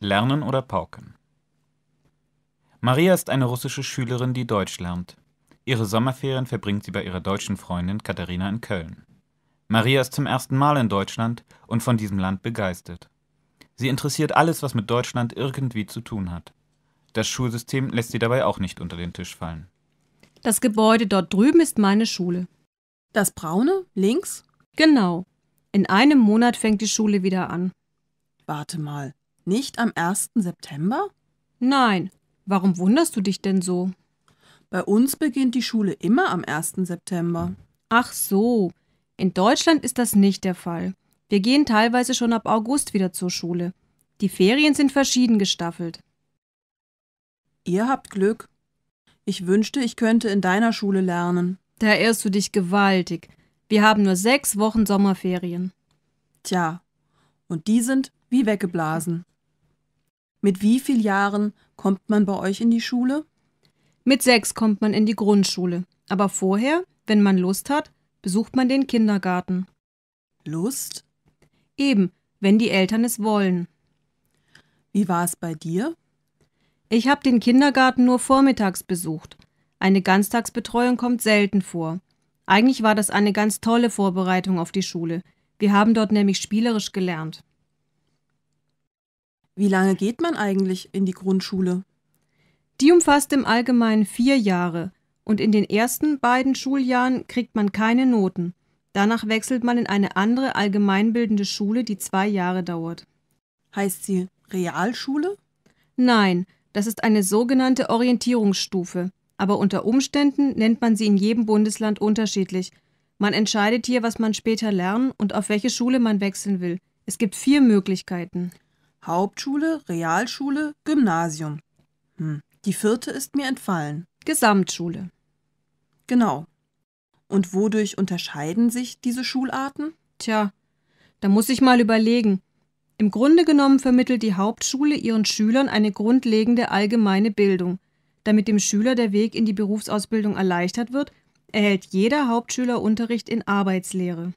Lernen oder Pauken. Maria ist eine russische Schülerin, die Deutsch lernt. Ihre Sommerferien verbringt sie bei ihrer deutschen Freundin Katharina in Köln. Maria ist zum ersten Mal in Deutschland und von diesem Land begeistert. Sie interessiert alles, was mit Deutschland irgendwie zu tun hat. Das Schulsystem lässt sie dabei auch nicht unter den Tisch fallen. Das Gebäude dort drüben ist meine Schule. Das braune, links? Genau. In einem Monat fängt die Schule wieder an. Warte mal, nicht am 1. September? Nein. Warum wunderst du dich denn so? Bei uns beginnt die Schule immer am 1. September. Ach so. In Deutschland ist das nicht der Fall. Wir gehen teilweise schon ab August wieder zur Schule. Die Ferien sind verschieden gestaffelt. Ihr habt Glück. Ich wünschte, ich könnte in deiner Schule lernen. Da irrst du dich gewaltig. Wir haben nur sechs Wochen Sommerferien. Tja, und die sind wie weggeblasen. Mit wie vielen Jahren kommt man bei euch in die Schule? Mit sechs kommt man in die Grundschule. Aber vorher, wenn man Lust hat, besucht man den Kindergarten. Lust? Eben, wenn die Eltern es wollen. Wie war es bei dir? Ich habe den Kindergarten nur vormittags besucht. Eine Ganztagsbetreuung kommt selten vor. Eigentlich war das eine ganz tolle Vorbereitung auf die Schule. Wir haben dort nämlich spielerisch gelernt. Wie lange geht man eigentlich in die Grundschule? Die umfasst im Allgemeinen vier Jahre und in den ersten beiden Schuljahren kriegt man keine Noten. Danach wechselt man in eine andere allgemeinbildende Schule, die zwei Jahre dauert. Heißt sie Realschule? Nein, das ist eine sogenannte Orientierungsstufe, aber unter Umständen nennt man sie in jedem Bundesland unterschiedlich. Man entscheidet hier, was man später lernen und auf welche Schule man wechseln will. Es gibt vier Möglichkeiten. Hauptschule, Realschule, Gymnasium. Hm. Die vierte ist mir entfallen. Gesamtschule. Genau. Und wodurch unterscheiden sich diese Schularten? Tja, da muss ich mal überlegen. Im Grunde genommen vermittelt die Hauptschule ihren Schülern eine grundlegende allgemeine Bildung. Damit dem Schüler der Weg in die Berufsausbildung erleichtert wird, erhält jeder Hauptschüler Unterricht in Arbeitslehre.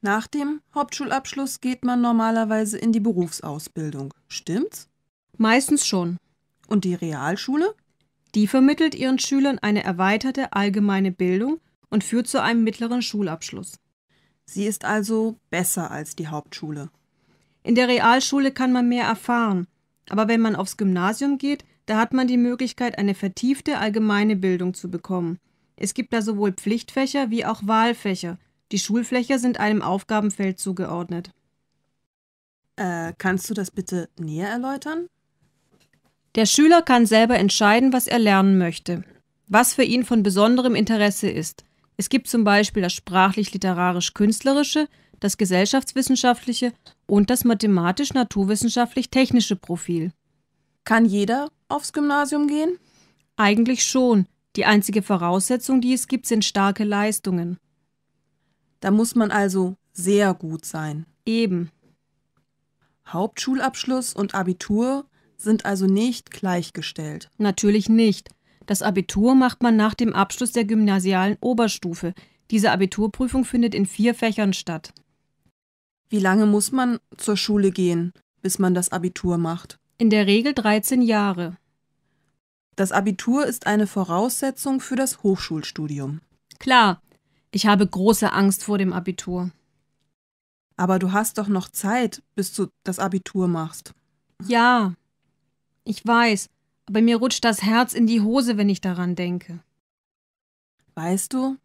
Nach dem Hauptschulabschluss geht man normalerweise in die Berufsausbildung, stimmt's? Meistens schon. Und die Realschule? Die vermittelt ihren Schülern eine erweiterte allgemeine Bildung und führt zu einem mittleren Schulabschluss. Sie ist also besser als die Hauptschule. In der Realschule kann man mehr erfahren, aber wenn man aufs Gymnasium geht, da hat man die Möglichkeit, eine vertiefte allgemeine Bildung zu bekommen. Es gibt da sowohl Pflichtfächer wie auch Wahlfächer, die Schulfächer sind einem Aufgabenfeld zugeordnet. Äh, kannst du das bitte näher erläutern? Der Schüler kann selber entscheiden, was er lernen möchte, was für ihn von besonderem Interesse ist. Es gibt zum Beispiel das sprachlich-literarisch-künstlerische, das gesellschaftswissenschaftliche und das mathematisch-naturwissenschaftlich-technische Profil. Kann jeder aufs Gymnasium gehen? Eigentlich schon. Die einzige Voraussetzung, die es gibt, sind starke Leistungen. Da muss man also sehr gut sein. Eben. Hauptschulabschluss und Abitur sind also nicht gleichgestellt. Natürlich nicht. Das Abitur macht man nach dem Abschluss der gymnasialen Oberstufe. Diese Abiturprüfung findet in vier Fächern statt. Wie lange muss man zur Schule gehen, bis man das Abitur macht? In der Regel 13 Jahre. Das Abitur ist eine Voraussetzung für das Hochschulstudium. Klar, ich habe große Angst vor dem Abitur. Aber du hast doch noch Zeit, bis du das Abitur machst. Ja, ich weiß, aber mir rutscht das Herz in die Hose, wenn ich daran denke. Weißt du,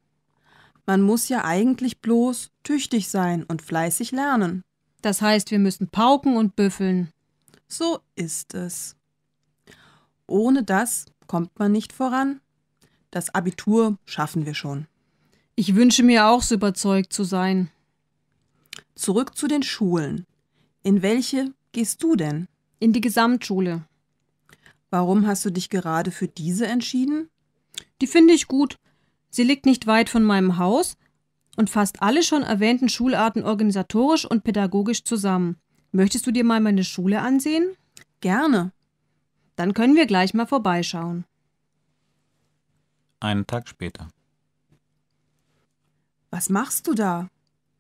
man muss ja eigentlich bloß tüchtig sein und fleißig lernen. Das heißt, wir müssen pauken und büffeln. So ist es. Ohne das kommt man nicht voran. Das Abitur schaffen wir schon. Ich wünsche mir auch, so überzeugt zu sein. Zurück zu den Schulen. In welche gehst du denn? In die Gesamtschule. Warum hast du dich gerade für diese entschieden? Die finde ich gut. Sie liegt nicht weit von meinem Haus und fasst alle schon erwähnten Schularten organisatorisch und pädagogisch zusammen. Möchtest du dir mal meine Schule ansehen? Gerne. Dann können wir gleich mal vorbeischauen. Einen Tag später. Was machst du da?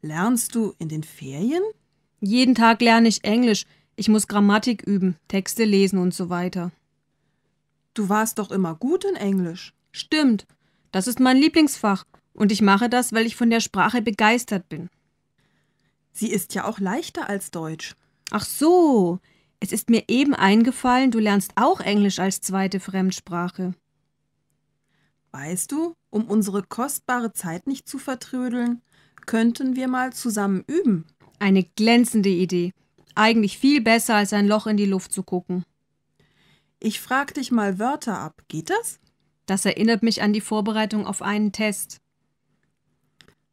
Lernst du in den Ferien? Jeden Tag lerne ich Englisch. Ich muss Grammatik üben, Texte lesen und so weiter. Du warst doch immer gut in Englisch. Stimmt. Das ist mein Lieblingsfach. Und ich mache das, weil ich von der Sprache begeistert bin. Sie ist ja auch leichter als Deutsch. Ach so. Es ist mir eben eingefallen, du lernst auch Englisch als zweite Fremdsprache. Weißt du, um unsere kostbare Zeit nicht zu vertrödeln, könnten wir mal zusammen üben. Eine glänzende Idee. Eigentlich viel besser, als ein Loch in die Luft zu gucken. Ich frag dich mal Wörter ab. Geht das? Das erinnert mich an die Vorbereitung auf einen Test.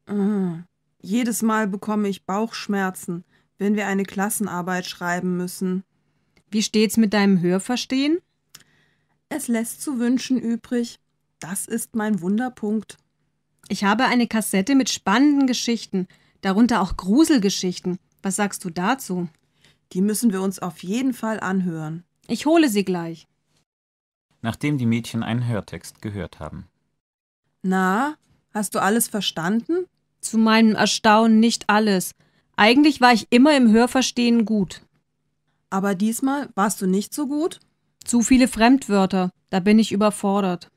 Mmh. Jedes Mal bekomme ich Bauchschmerzen, wenn wir eine Klassenarbeit schreiben müssen. Wie steht's mit deinem Hörverstehen? Es lässt zu wünschen übrig. Das ist mein Wunderpunkt. Ich habe eine Kassette mit spannenden Geschichten, darunter auch Gruselgeschichten. Was sagst du dazu? Die müssen wir uns auf jeden Fall anhören. Ich hole sie gleich. Nachdem die Mädchen einen Hörtext gehört haben. Na, hast du alles verstanden? Zu meinem Erstaunen nicht alles. Eigentlich war ich immer im Hörverstehen gut. Aber diesmal warst du nicht so gut? Zu viele Fremdwörter, da bin ich überfordert.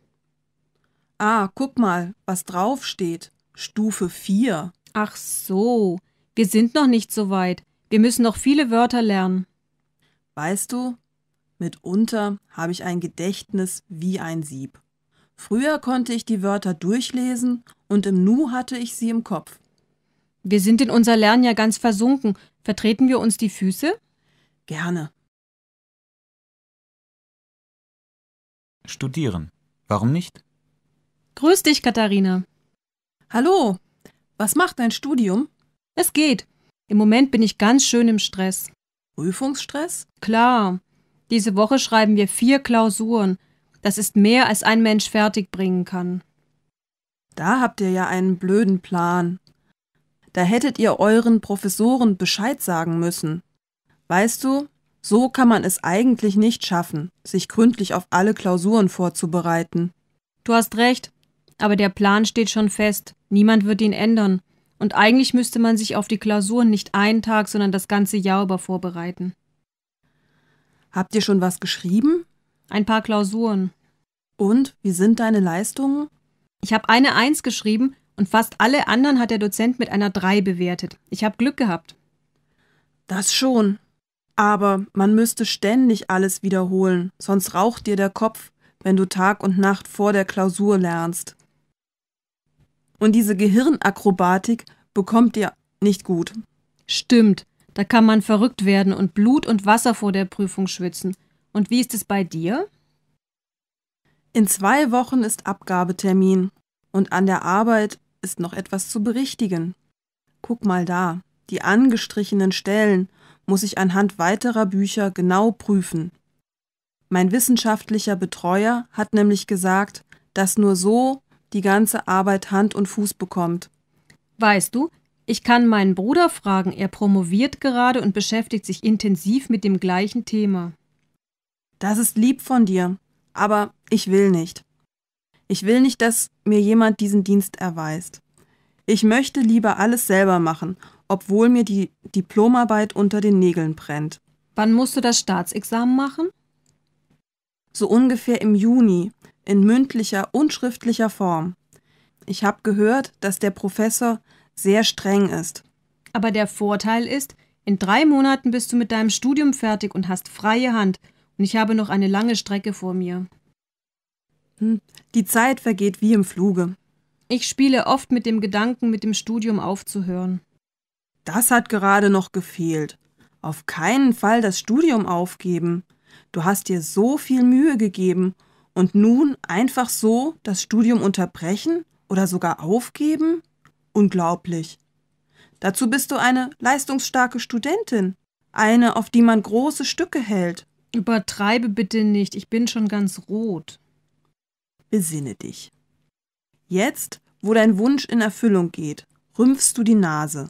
Ah, guck mal, was draufsteht. Stufe 4. Ach so, wir sind noch nicht so weit. Wir müssen noch viele Wörter lernen. Weißt du, mitunter habe ich ein Gedächtnis wie ein Sieb. Früher konnte ich die Wörter durchlesen und im Nu hatte ich sie im Kopf. Wir sind in unser Lernen ja ganz versunken. Vertreten wir uns die Füße? Gerne. Studieren. Warum nicht? Grüß dich, Katharina. Hallo. Was macht dein Studium? Es geht. Im Moment bin ich ganz schön im Stress. Prüfungsstress? Klar. Diese Woche schreiben wir vier Klausuren. Das ist mehr, als ein Mensch fertigbringen kann. Da habt ihr ja einen blöden Plan. Da hättet ihr euren Professoren Bescheid sagen müssen. Weißt du, so kann man es eigentlich nicht schaffen, sich gründlich auf alle Klausuren vorzubereiten. Du hast recht. Aber der Plan steht schon fest. Niemand wird ihn ändern. Und eigentlich müsste man sich auf die Klausuren nicht einen Tag, sondern das ganze Jahr über vorbereiten. Habt ihr schon was geschrieben? Ein paar Klausuren. Und wie sind deine Leistungen? Ich habe eine Eins geschrieben und fast alle anderen hat der Dozent mit einer Drei bewertet. Ich habe Glück gehabt. Das schon. Aber man müsste ständig alles wiederholen, sonst raucht dir der Kopf, wenn du Tag und Nacht vor der Klausur lernst. Und diese Gehirnakrobatik bekommt ihr nicht gut. Stimmt, da kann man verrückt werden und Blut und Wasser vor der Prüfung schwitzen. Und wie ist es bei dir? In zwei Wochen ist Abgabetermin und an der Arbeit ist noch etwas zu berichtigen. Guck mal da, die angestrichenen Stellen muss ich anhand weiterer Bücher genau prüfen. Mein wissenschaftlicher Betreuer hat nämlich gesagt, dass nur so die ganze Arbeit Hand und Fuß bekommt. Weißt du, ich kann meinen Bruder fragen, er promoviert gerade und beschäftigt sich intensiv mit dem gleichen Thema. Das ist lieb von dir, aber ich will nicht. Ich will nicht, dass mir jemand diesen Dienst erweist. Ich möchte lieber alles selber machen, obwohl mir die Diplomarbeit unter den Nägeln brennt. Wann musst du das Staatsexamen machen? So ungefähr im Juni, in mündlicher und schriftlicher Form. Ich habe gehört, dass der Professor sehr streng ist. Aber der Vorteil ist, in drei Monaten bist du mit deinem Studium fertig und hast freie Hand, und ich habe noch eine lange Strecke vor mir. Hm, die Zeit vergeht wie im Fluge. Ich spiele oft mit dem Gedanken, mit dem Studium aufzuhören. Das hat gerade noch gefehlt. Auf keinen Fall das Studium aufgeben. Du hast dir so viel Mühe gegeben und nun einfach so das Studium unterbrechen oder sogar aufgeben? Unglaublich. Dazu bist du eine leistungsstarke Studentin, eine, auf die man große Stücke hält. Übertreibe bitte nicht, ich bin schon ganz rot. Besinne dich. Jetzt, wo dein Wunsch in Erfüllung geht, rümpfst du die Nase.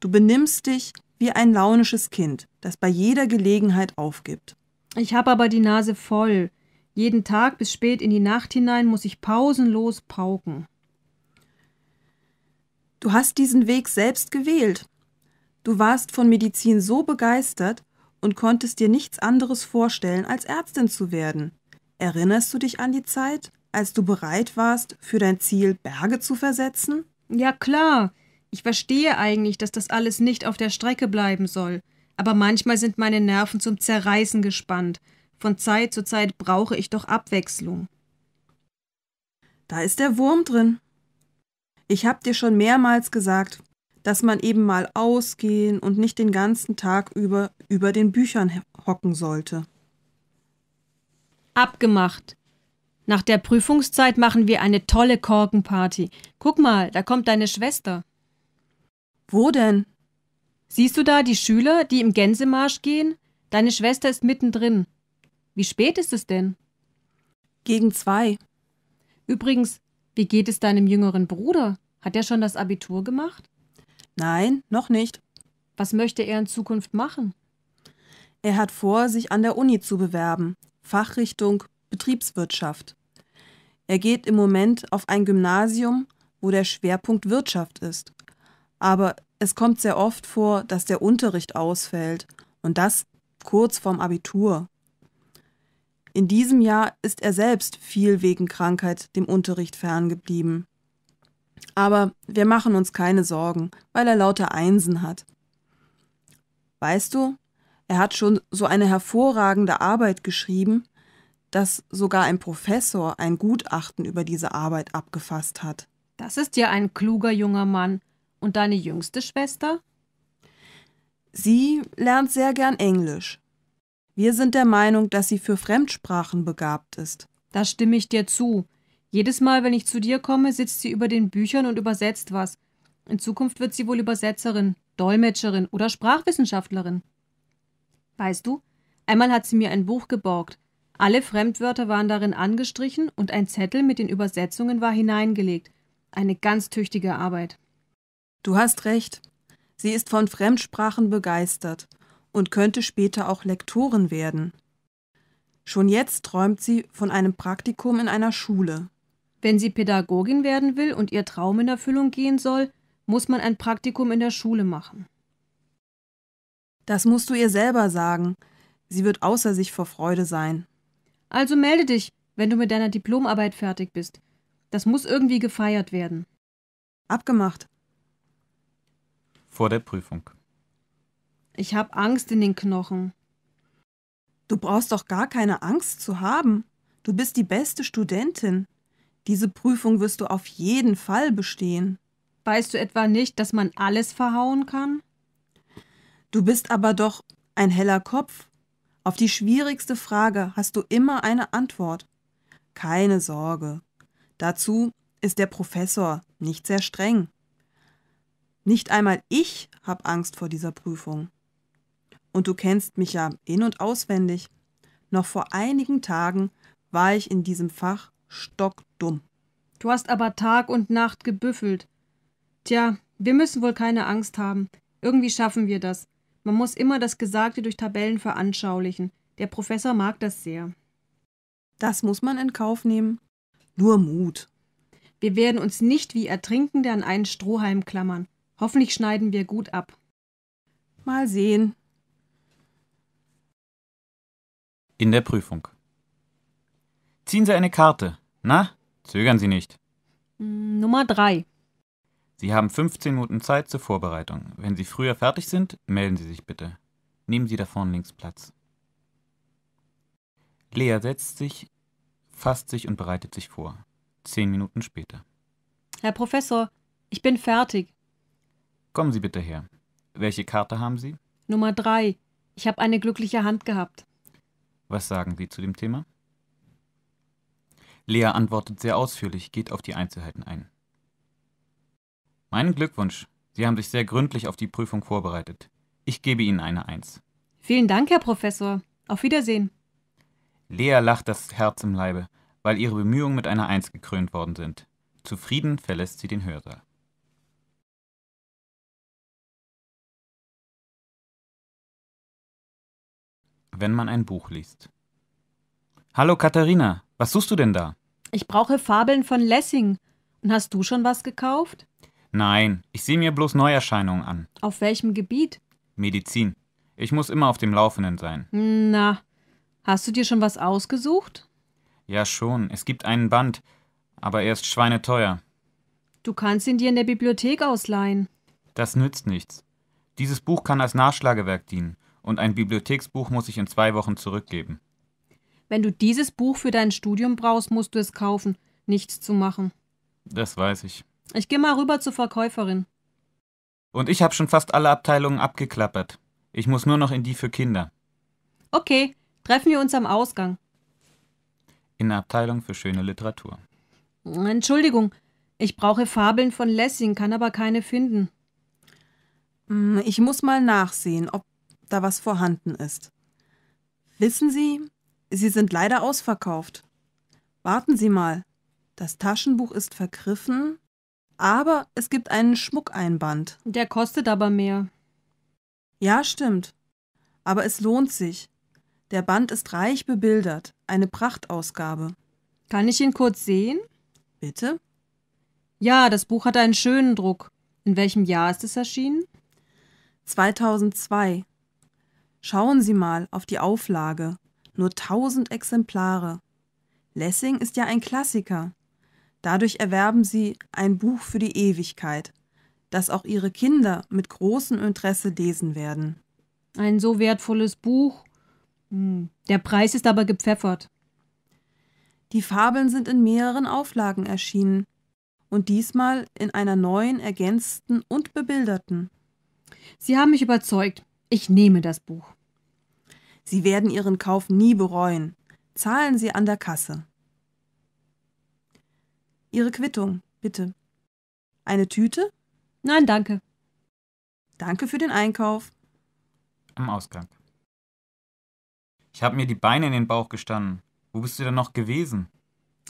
Du benimmst dich wie ein launisches Kind, das bei jeder Gelegenheit aufgibt. Ich habe aber die Nase voll. Jeden Tag bis spät in die Nacht hinein muss ich pausenlos pauken. Du hast diesen Weg selbst gewählt. Du warst von Medizin so begeistert und konntest dir nichts anderes vorstellen, als Ärztin zu werden. Erinnerst du dich an die Zeit, als du bereit warst, für dein Ziel Berge zu versetzen? Ja klar. Ich verstehe eigentlich, dass das alles nicht auf der Strecke bleiben soll. Aber manchmal sind meine Nerven zum Zerreißen gespannt von Zeit zu Zeit brauche ich doch Abwechslung. Da ist der Wurm drin. Ich hab dir schon mehrmals gesagt, dass man eben mal ausgehen und nicht den ganzen Tag über über den Büchern hocken sollte. Abgemacht. Nach der Prüfungszeit machen wir eine tolle Korkenparty. Guck mal, da kommt deine Schwester. Wo denn? Siehst du da die Schüler, die im Gänsemarsch gehen? Deine Schwester ist mittendrin. Wie spät ist es denn? Gegen zwei. Übrigens, wie geht es deinem jüngeren Bruder? Hat er schon das Abitur gemacht? Nein, noch nicht. Was möchte er in Zukunft machen? Er hat vor, sich an der Uni zu bewerben. Fachrichtung Betriebswirtschaft. Er geht im Moment auf ein Gymnasium, wo der Schwerpunkt Wirtschaft ist. Aber es kommt sehr oft vor, dass der Unterricht ausfällt und das kurz vorm Abitur. In diesem Jahr ist er selbst viel wegen Krankheit dem Unterricht ferngeblieben. Aber wir machen uns keine Sorgen, weil er lauter Einsen hat. Weißt du, er hat schon so eine hervorragende Arbeit geschrieben, dass sogar ein Professor ein Gutachten über diese Arbeit abgefasst hat. Das ist ja ein kluger junger Mann. Und deine jüngste Schwester? Sie lernt sehr gern Englisch. Wir sind der Meinung, dass sie für Fremdsprachen begabt ist. Da stimme ich dir zu. Jedes Mal, wenn ich zu dir komme, sitzt sie über den Büchern und übersetzt was. In Zukunft wird sie wohl Übersetzerin, Dolmetscherin oder Sprachwissenschaftlerin. Weißt du, einmal hat sie mir ein Buch geborgt. Alle Fremdwörter waren darin angestrichen und ein Zettel mit den Übersetzungen war hineingelegt. Eine ganz tüchtige Arbeit. Du hast recht. Sie ist von Fremdsprachen begeistert und könnte später auch Lektorin werden. Schon jetzt träumt sie von einem Praktikum in einer Schule. Wenn sie Pädagogin werden will und ihr Traum in Erfüllung gehen soll, muss man ein Praktikum in der Schule machen. Das musst du ihr selber sagen. Sie wird außer sich vor Freude sein. Also melde dich, wenn du mit deiner Diplomarbeit fertig bist. Das muss irgendwie gefeiert werden. Abgemacht. Vor der Prüfung. Ich habe Angst in den Knochen. Du brauchst doch gar keine Angst zu haben. Du bist die beste Studentin. Diese Prüfung wirst du auf jeden Fall bestehen. Weißt du etwa nicht, dass man alles verhauen kann? Du bist aber doch ein heller Kopf. Auf die schwierigste Frage hast du immer eine Antwort. Keine Sorge. Dazu ist der Professor nicht sehr streng. Nicht einmal ich habe Angst vor dieser Prüfung. Und du kennst mich ja in und auswendig. Noch vor einigen Tagen war ich in diesem Fach stockdumm. Du hast aber Tag und Nacht gebüffelt. Tja, wir müssen wohl keine Angst haben. Irgendwie schaffen wir das. Man muss immer das Gesagte durch Tabellen veranschaulichen. Der Professor mag das sehr. Das muss man in Kauf nehmen. Nur Mut. Wir werden uns nicht wie Ertrinkende an einen Strohhalm klammern. Hoffentlich schneiden wir gut ab. Mal sehen, In der Prüfung. Ziehen Sie eine Karte. Na, zögern Sie nicht. Mm, Nummer 3. Sie haben 15 Minuten Zeit zur Vorbereitung. Wenn Sie früher fertig sind, melden Sie sich bitte. Nehmen Sie da vorne links Platz. Lea setzt sich, fasst sich und bereitet sich vor. Zehn Minuten später. Herr Professor, ich bin fertig. Kommen Sie bitte her. Welche Karte haben Sie? Nummer 3. Ich habe eine glückliche Hand gehabt. Was sagen Sie zu dem Thema? Lea antwortet sehr ausführlich, geht auf die Einzelheiten ein. Meinen Glückwunsch. Sie haben sich sehr gründlich auf die Prüfung vorbereitet. Ich gebe Ihnen eine Eins. Vielen Dank, Herr Professor. Auf Wiedersehen. Lea lacht das Herz im Leibe, weil ihre Bemühungen mit einer Eins gekrönt worden sind. Zufrieden verlässt sie den Hörsaal. wenn man ein Buch liest. Hallo Katharina, was suchst du denn da? Ich brauche Fabeln von Lessing. Und hast du schon was gekauft? Nein, ich sehe mir bloß Neuerscheinungen an. Auf welchem Gebiet? Medizin. Ich muss immer auf dem Laufenden sein. Na, hast du dir schon was ausgesucht? Ja, schon. Es gibt einen Band, aber er ist schweineteuer. Du kannst ihn dir in der Bibliothek ausleihen. Das nützt nichts. Dieses Buch kann als Nachschlagewerk dienen und ein Bibliotheksbuch muss ich in zwei Wochen zurückgeben. Wenn du dieses Buch für dein Studium brauchst, musst du es kaufen, nichts zu machen. Das weiß ich. Ich gehe mal rüber zur Verkäuferin. Und ich habe schon fast alle Abteilungen abgeklappert. Ich muss nur noch in die für Kinder. Okay, treffen wir uns am Ausgang. In der Abteilung für schöne Literatur. Entschuldigung, ich brauche Fabeln von Lessing, kann aber keine finden. Hm, ich muss mal nachsehen, ob da was vorhanden ist. Wissen Sie, sie sind leider ausverkauft. Warten Sie mal, das Taschenbuch ist vergriffen, aber es gibt einen Schmuckeinband. Der kostet aber mehr. Ja, stimmt. Aber es lohnt sich. Der Band ist reich bebildert, eine Prachtausgabe. Kann ich ihn kurz sehen? Bitte? Ja, das Buch hat einen schönen Druck. In welchem Jahr ist es erschienen? 2002. Schauen Sie mal auf die Auflage. Nur 1000 Exemplare. Lessing ist ja ein Klassiker. Dadurch erwerben Sie ein Buch für die Ewigkeit, das auch Ihre Kinder mit großem Interesse lesen werden. Ein so wertvolles Buch. Hm, der Preis ist aber gepfeffert. Die Fabeln sind in mehreren Auflagen erschienen und diesmal in einer neuen, ergänzten und bebilderten. Sie haben mich überzeugt. Ich nehme das Buch. Sie werden Ihren Kauf nie bereuen. Zahlen Sie an der Kasse. Ihre Quittung, bitte. Eine Tüte? Nein, danke. Danke für den Einkauf. Am Ausgang. Ich habe mir die Beine in den Bauch gestanden. Wo bist du denn noch gewesen?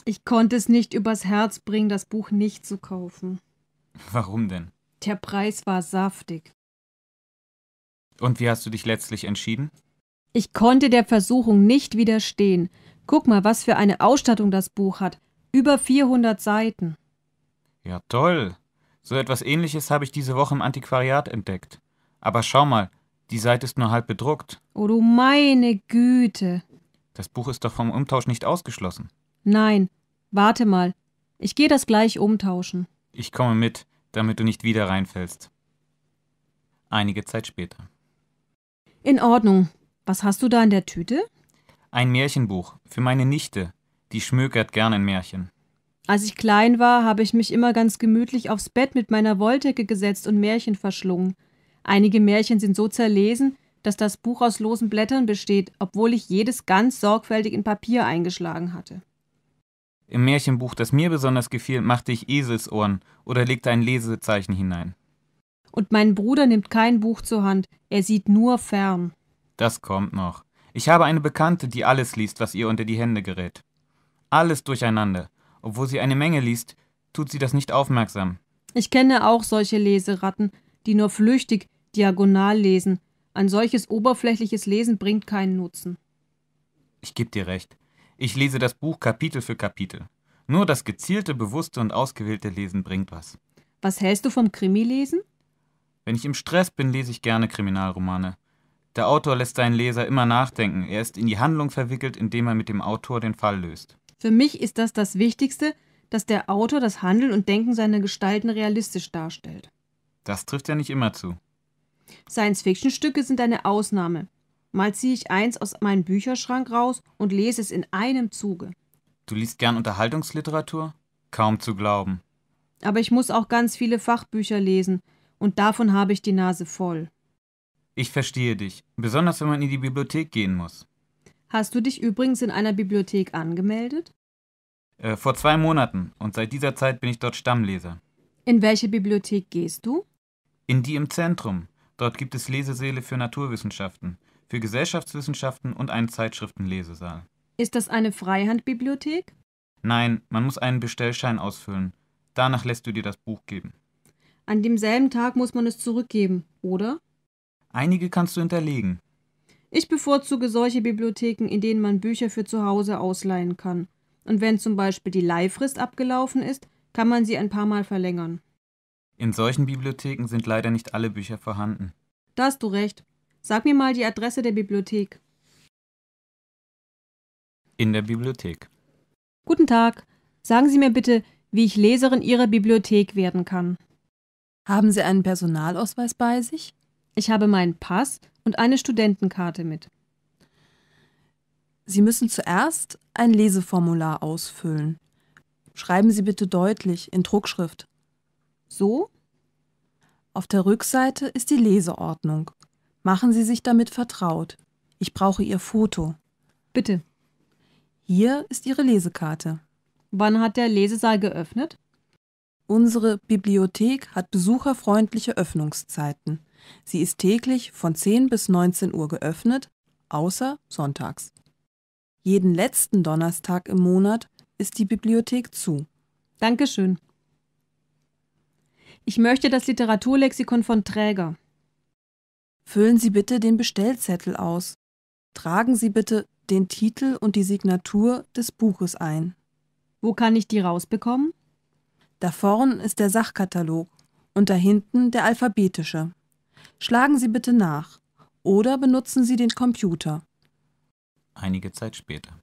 Ich konnte es nicht übers Herz bringen, das Buch nicht zu kaufen. Warum denn? Der Preis war saftig. Und wie hast du dich letztlich entschieden? Ich konnte der Versuchung nicht widerstehen. Guck mal, was für eine Ausstattung das Buch hat. Über 400 Seiten. Ja, toll. So etwas ähnliches habe ich diese Woche im Antiquariat entdeckt. Aber schau mal, die Seite ist nur halb bedruckt. Oh du meine Güte. Das Buch ist doch vom Umtausch nicht ausgeschlossen. Nein, warte mal. Ich gehe das gleich umtauschen. Ich komme mit, damit du nicht wieder reinfällst. Einige Zeit später. In Ordnung, was hast du da in der Tüte? Ein Märchenbuch für meine Nichte. Die schmökert gern in Märchen. Als ich klein war, habe ich mich immer ganz gemütlich aufs Bett mit meiner Wolldecke gesetzt und Märchen verschlungen. Einige Märchen sind so zerlesen, dass das Buch aus losen Blättern besteht, obwohl ich jedes ganz sorgfältig in Papier eingeschlagen hatte. Im Märchenbuch, das mir besonders gefiel, machte ich Eselsohren oder legte ein Lesezeichen hinein. Und mein Bruder nimmt kein Buch zur Hand, er sieht nur fern. Das kommt noch. Ich habe eine Bekannte, die alles liest, was ihr unter die Hände gerät. Alles durcheinander. Obwohl sie eine Menge liest, tut sie das nicht aufmerksam. Ich kenne auch solche Leseratten, die nur flüchtig diagonal lesen. Ein solches oberflächliches Lesen bringt keinen Nutzen. Ich gebe dir recht. Ich lese das Buch Kapitel für Kapitel. Nur das gezielte, bewusste und ausgewählte Lesen bringt was. Was hältst du vom Krimi-Lesen? Wenn ich im Stress bin, lese ich gerne Kriminalromane. Der Autor lässt seinen Leser immer nachdenken. Er ist in die Handlung verwickelt, indem er mit dem Autor den Fall löst. Für mich ist das das Wichtigste, dass der Autor das Handeln und Denken seiner Gestalten realistisch darstellt. Das trifft ja nicht immer zu. Science-Fiction-Stücke sind eine Ausnahme. Mal ziehe ich eins aus meinem Bücherschrank raus und lese es in einem Zuge. Du liest gern Unterhaltungsliteratur? Kaum zu glauben. Aber ich muss auch ganz viele Fachbücher lesen, und davon habe ich die Nase voll. Ich verstehe dich, besonders wenn man in die Bibliothek gehen muss. Hast du dich übrigens in einer Bibliothek angemeldet? Äh, vor zwei Monaten und seit dieser Zeit bin ich dort Stammleser. In welche Bibliothek gehst du? In die im Zentrum. Dort gibt es Lesesäle für Naturwissenschaften, für Gesellschaftswissenschaften und einen Zeitschriftenlesesaal. Ist das eine Freihandbibliothek? Nein, man muss einen Bestellschein ausfüllen. Danach lässt du dir das Buch geben. An demselben Tag muss man es zurückgeben, oder? Einige kannst du hinterlegen. Ich bevorzuge solche Bibliotheken, in denen man Bücher für zu Hause ausleihen kann. Und wenn zum Beispiel die Leihfrist abgelaufen ist, kann man sie ein paar Mal verlängern. In solchen Bibliotheken sind leider nicht alle Bücher vorhanden. Da hast du recht. Sag mir mal die Adresse der Bibliothek. In der Bibliothek. Guten Tag. Sagen Sie mir bitte, wie ich Leserin Ihrer Bibliothek werden kann. Haben Sie einen Personalausweis bei sich? Ich habe meinen Pass und eine Studentenkarte mit. Sie müssen zuerst ein Leseformular ausfüllen. Schreiben Sie bitte deutlich in Druckschrift. So? Auf der Rückseite ist die Leseordnung. Machen Sie sich damit vertraut. Ich brauche Ihr Foto. Bitte. Hier ist Ihre Lesekarte. Wann hat der Lesesaal geöffnet? Unsere Bibliothek hat besucherfreundliche Öffnungszeiten. Sie ist täglich von 10 bis 19 Uhr geöffnet, außer sonntags. Jeden letzten Donnerstag im Monat ist die Bibliothek zu. Dankeschön. Ich möchte das Literaturlexikon von Träger. Füllen Sie bitte den Bestellzettel aus. Tragen Sie bitte den Titel und die Signatur des Buches ein. Wo kann ich die rausbekommen? Da vorn ist der Sachkatalog und da hinten der alphabetische. Schlagen Sie bitte nach oder benutzen Sie den Computer. Einige Zeit später.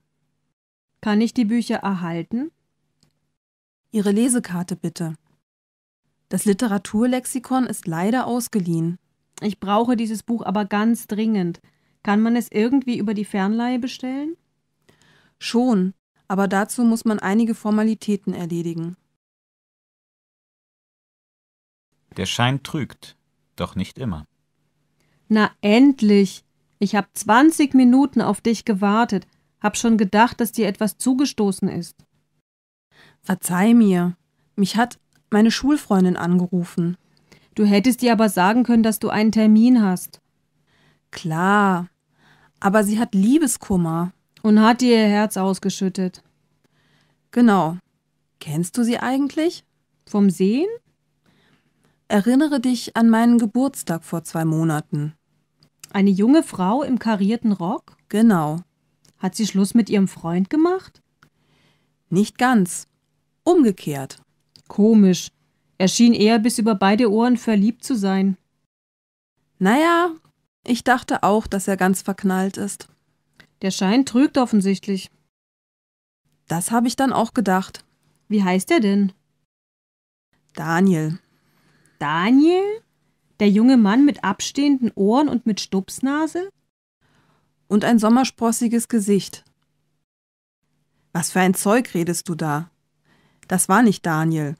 Kann ich die Bücher erhalten? Ihre Lesekarte bitte. Das Literaturlexikon ist leider ausgeliehen. Ich brauche dieses Buch aber ganz dringend. Kann man es irgendwie über die Fernleihe bestellen? Schon, aber dazu muss man einige Formalitäten erledigen. Der Schein trügt, doch nicht immer. Na endlich! Ich hab 20 Minuten auf dich gewartet, hab schon gedacht, dass dir etwas zugestoßen ist. Verzeih mir, mich hat meine Schulfreundin angerufen. Du hättest ihr aber sagen können, dass du einen Termin hast. Klar, aber sie hat Liebeskummer. Und hat dir ihr Herz ausgeschüttet. Genau. Kennst du sie eigentlich? Vom Sehen? Erinnere dich an meinen Geburtstag vor zwei Monaten. Eine junge Frau im karierten Rock? Genau. Hat sie Schluss mit ihrem Freund gemacht? Nicht ganz. Umgekehrt. Komisch. Er schien eher bis über beide Ohren verliebt zu sein. Naja, ich dachte auch, dass er ganz verknallt ist. Der Schein trügt offensichtlich. Das habe ich dann auch gedacht. Wie heißt er denn? Daniel. Daniel, der junge Mann mit abstehenden Ohren und mit Stupsnase? Und ein sommersprossiges Gesicht. Was für ein Zeug redest du da? Das war nicht Daniel.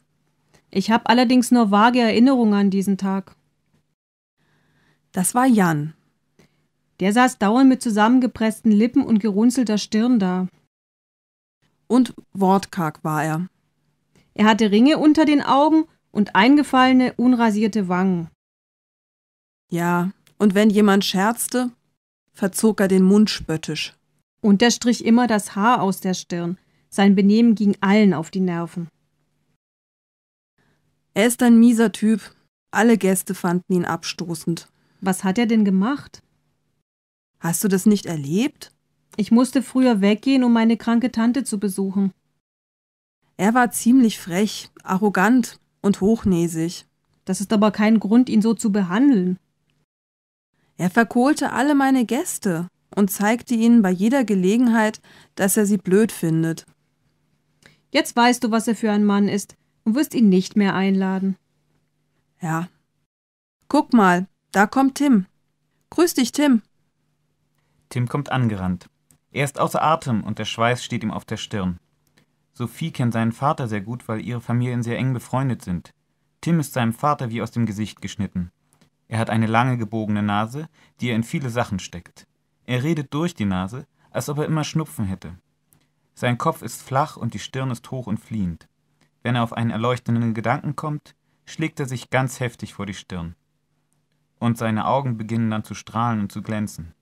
Ich habe allerdings nur vage Erinnerungen an diesen Tag. Das war Jan. Der saß dauernd mit zusammengepressten Lippen und gerunzelter Stirn da. Und wortkarg war er. Er hatte Ringe unter den Augen und eingefallene, unrasierte Wangen. Ja, und wenn jemand scherzte, verzog er den Mund spöttisch. Und er strich immer das Haar aus der Stirn. Sein Benehmen ging allen auf die Nerven. Er ist ein mieser Typ. Alle Gäste fanden ihn abstoßend. Was hat er denn gemacht? Hast du das nicht erlebt? Ich musste früher weggehen, um meine kranke Tante zu besuchen. Er war ziemlich frech, arrogant, und hochnäsig. Das ist aber kein Grund, ihn so zu behandeln. Er verkohlte alle meine Gäste und zeigte ihnen bei jeder Gelegenheit, dass er sie blöd findet. Jetzt weißt du, was er für ein Mann ist und wirst ihn nicht mehr einladen. Ja. Guck mal, da kommt Tim. Grüß dich, Tim. Tim kommt angerannt. Er ist außer Atem und der Schweiß steht ihm auf der Stirn. Sophie kennt seinen Vater sehr gut, weil ihre Familien sehr eng befreundet sind. Tim ist seinem Vater wie aus dem Gesicht geschnitten. Er hat eine lange gebogene Nase, die er in viele Sachen steckt. Er redet durch die Nase, als ob er immer Schnupfen hätte. Sein Kopf ist flach und die Stirn ist hoch und fliehend. Wenn er auf einen erleuchtenden Gedanken kommt, schlägt er sich ganz heftig vor die Stirn. Und seine Augen beginnen dann zu strahlen und zu glänzen.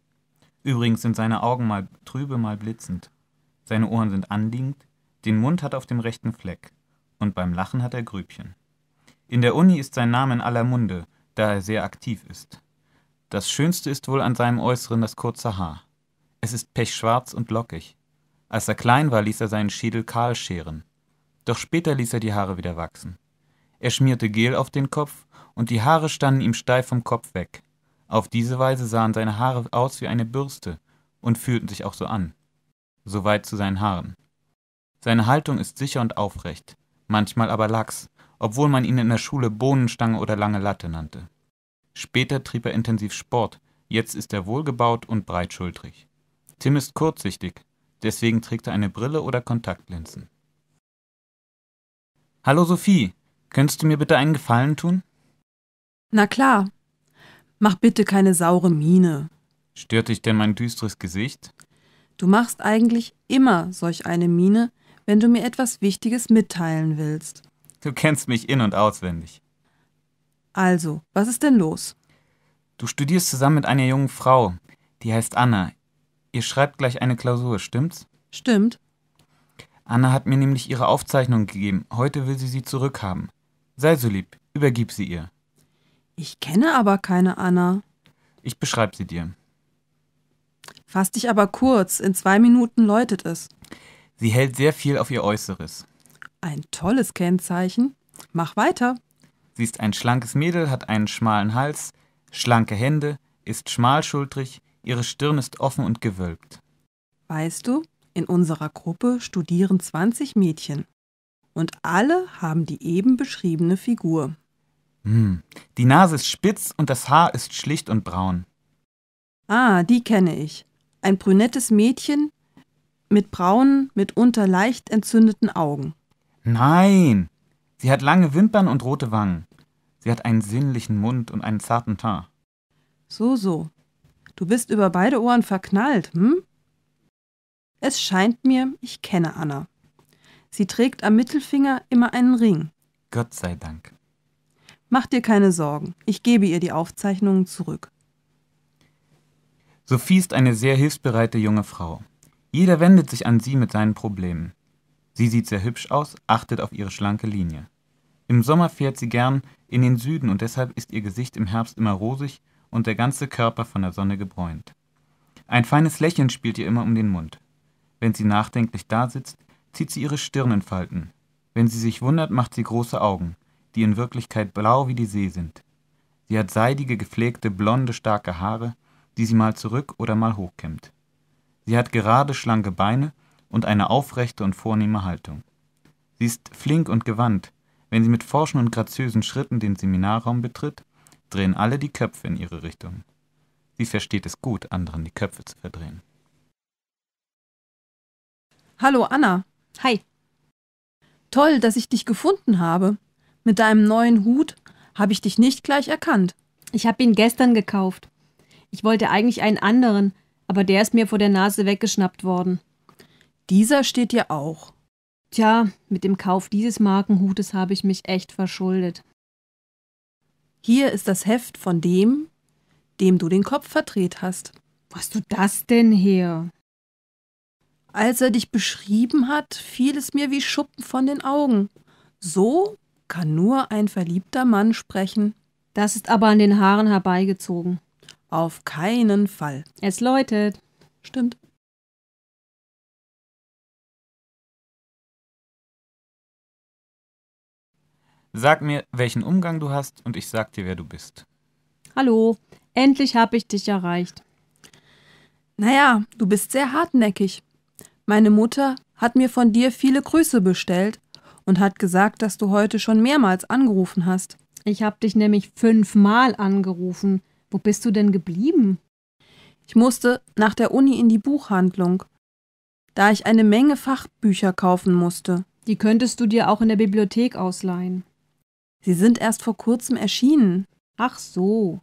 Übrigens sind seine Augen mal trübe, mal blitzend. Seine Ohren sind anliegend, den Mund hat auf dem rechten Fleck. Und beim Lachen hat er Grübchen. In der Uni ist sein Name in aller Munde, da er sehr aktiv ist. Das Schönste ist wohl an seinem Äußeren das kurze Haar. Es ist pechschwarz und lockig. Als er klein war, ließ er seinen Schädel kahl scheren. Doch später ließ er die Haare wieder wachsen. Er schmierte Gel auf den Kopf und die Haare standen ihm steif vom Kopf weg. Auf diese Weise sahen seine Haare aus wie eine Bürste und fühlten sich auch so an. Soweit zu seinen Haaren. Seine Haltung ist sicher und aufrecht, manchmal aber lax, obwohl man ihn in der Schule Bohnenstange oder lange Latte nannte. Später trieb er intensiv Sport, jetzt ist er wohlgebaut und breitschultrig. Tim ist kurzsichtig, deswegen trägt er eine Brille oder Kontaktlinsen. Hallo Sophie, könntest du mir bitte einen Gefallen tun? Na klar. Mach bitte keine saure Miene. Stört dich denn mein düsteres Gesicht? Du machst eigentlich immer solch eine Miene, wenn du mir etwas Wichtiges mitteilen willst. Du kennst mich in und auswendig. Also, was ist denn los? Du studierst zusammen mit einer jungen Frau, die heißt Anna. Ihr schreibt gleich eine Klausur, stimmt's? Stimmt. Anna hat mir nämlich ihre Aufzeichnung gegeben. Heute will sie sie zurückhaben. Sei so lieb, übergib sie ihr. Ich kenne aber keine Anna. Ich beschreibe sie dir. Fass dich aber kurz, in zwei Minuten läutet es. Sie hält sehr viel auf ihr Äußeres. Ein tolles Kennzeichen. Mach weiter. Sie ist ein schlankes Mädel, hat einen schmalen Hals, schlanke Hände, ist schmalschultrig, ihre Stirn ist offen und gewölbt. Weißt du, in unserer Gruppe studieren 20 Mädchen. Und alle haben die eben beschriebene Figur. Hm. Die Nase ist spitz und das Haar ist schlicht und braun. Ah, die kenne ich. Ein brünettes Mädchen mit braunen, mitunter leicht entzündeten Augen. Nein! Sie hat lange Wimpern und rote Wangen. Sie hat einen sinnlichen Mund und einen zarten Teint. So, so. Du bist über beide Ohren verknallt, hm? Es scheint mir, ich kenne Anna. Sie trägt am Mittelfinger immer einen Ring. Gott sei Dank. Mach dir keine Sorgen, ich gebe ihr die Aufzeichnungen zurück. Sophie ist eine sehr hilfsbereite junge Frau. Jeder wendet sich an sie mit seinen Problemen. Sie sieht sehr hübsch aus, achtet auf ihre schlanke Linie. Im Sommer fährt sie gern in den Süden und deshalb ist ihr Gesicht im Herbst immer rosig und der ganze Körper von der Sonne gebräunt. Ein feines Lächeln spielt ihr immer um den Mund. Wenn sie nachdenklich dasitzt, zieht sie ihre Stirn in Falten. Wenn sie sich wundert, macht sie große Augen, die in Wirklichkeit blau wie die See sind. Sie hat seidige, gepflegte, blonde, starke Haare, die sie mal zurück oder mal hochkämmt. Sie hat gerade, schlanke Beine und eine aufrechte und vornehme Haltung. Sie ist flink und gewandt. Wenn sie mit forschen und graziösen Schritten den Seminarraum betritt, drehen alle die Köpfe in ihre Richtung. Sie versteht es gut, anderen die Köpfe zu verdrehen. Hallo Anna. Hi. Toll, dass ich dich gefunden habe. Mit deinem neuen Hut habe ich dich nicht gleich erkannt. Ich habe ihn gestern gekauft. Ich wollte eigentlich einen anderen, aber der ist mir vor der Nase weggeschnappt worden. Dieser steht dir auch. Tja, mit dem Kauf dieses Markenhutes habe ich mich echt verschuldet. Hier ist das Heft von dem, dem du den Kopf verdreht hast. Wo hast du das denn her? Als er dich beschrieben hat, fiel es mir wie Schuppen von den Augen. So kann nur ein verliebter Mann sprechen. Das ist aber an den Haaren herbeigezogen. Auf keinen Fall. Es läutet. Stimmt. Sag mir, welchen Umgang du hast und ich sag dir, wer du bist. Hallo, endlich habe ich dich erreicht. Naja, du bist sehr hartnäckig. Meine Mutter hat mir von dir viele Grüße bestellt und hat gesagt, dass du heute schon mehrmals angerufen hast. Ich habe dich nämlich fünfmal angerufen. Wo bist du denn geblieben? Ich musste nach der Uni in die Buchhandlung, da ich eine Menge Fachbücher kaufen musste. Die könntest du dir auch in der Bibliothek ausleihen. Sie sind erst vor kurzem erschienen. Ach so.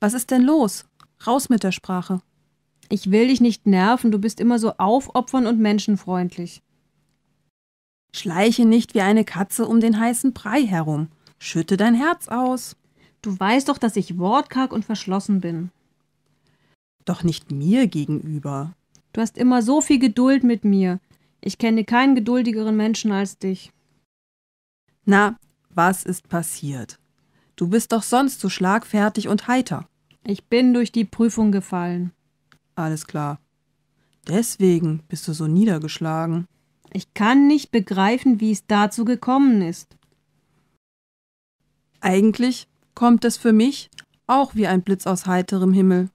Was ist denn los? Raus mit der Sprache. Ich will dich nicht nerven, du bist immer so aufopfern und menschenfreundlich. Schleiche nicht wie eine Katze um den heißen Brei herum. Schütte dein Herz aus. Du weißt doch, dass ich wortkarg und verschlossen bin. Doch nicht mir gegenüber. Du hast immer so viel Geduld mit mir. Ich kenne keinen geduldigeren Menschen als dich. Na, was ist passiert? Du bist doch sonst so schlagfertig und heiter. Ich bin durch die Prüfung gefallen. Alles klar. Deswegen bist du so niedergeschlagen. Ich kann nicht begreifen, wie es dazu gekommen ist. Eigentlich kommt es für mich auch wie ein Blitz aus heiterem Himmel.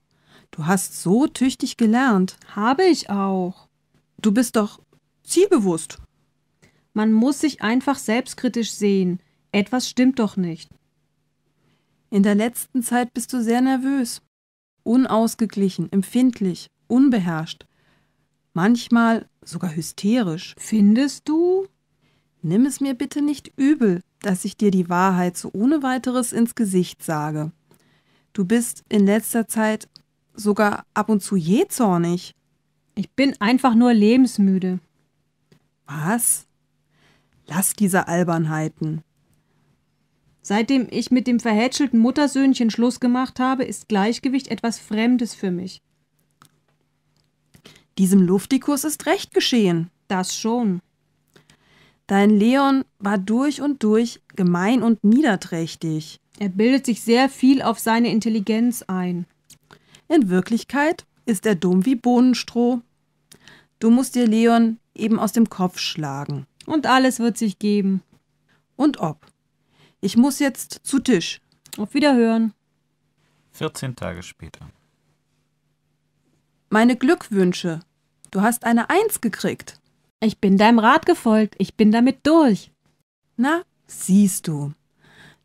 Du hast so tüchtig gelernt. Habe ich auch. Du bist doch zielbewusst. Man muss sich einfach selbstkritisch sehen. Etwas stimmt doch nicht. In der letzten Zeit bist du sehr nervös, unausgeglichen, empfindlich, unbeherrscht, manchmal sogar hysterisch. Findest du? Nimm es mir bitte nicht übel, dass ich dir die Wahrheit so ohne weiteres ins Gesicht sage. Du bist in letzter Zeit sogar ab und zu jähzornig. Ich bin einfach nur lebensmüde. Was? Lass diese Albernheiten. Seitdem ich mit dem verhätschelten Muttersöhnchen Schluss gemacht habe, ist Gleichgewicht etwas Fremdes für mich. Diesem Luftikus ist recht geschehen. Das schon. Dein Leon war durch und durch gemein und niederträchtig. Er bildet sich sehr viel auf seine Intelligenz ein. In Wirklichkeit ist er dumm wie Bohnenstroh. Du musst dir Leon eben aus dem Kopf schlagen. Und alles wird sich geben. Und ob. Ich muss jetzt zu Tisch. Auf Wiederhören. 14 Tage später. Meine Glückwünsche. Du hast eine Eins gekriegt. Ich bin deinem Rat gefolgt, ich bin damit durch. Na, siehst du.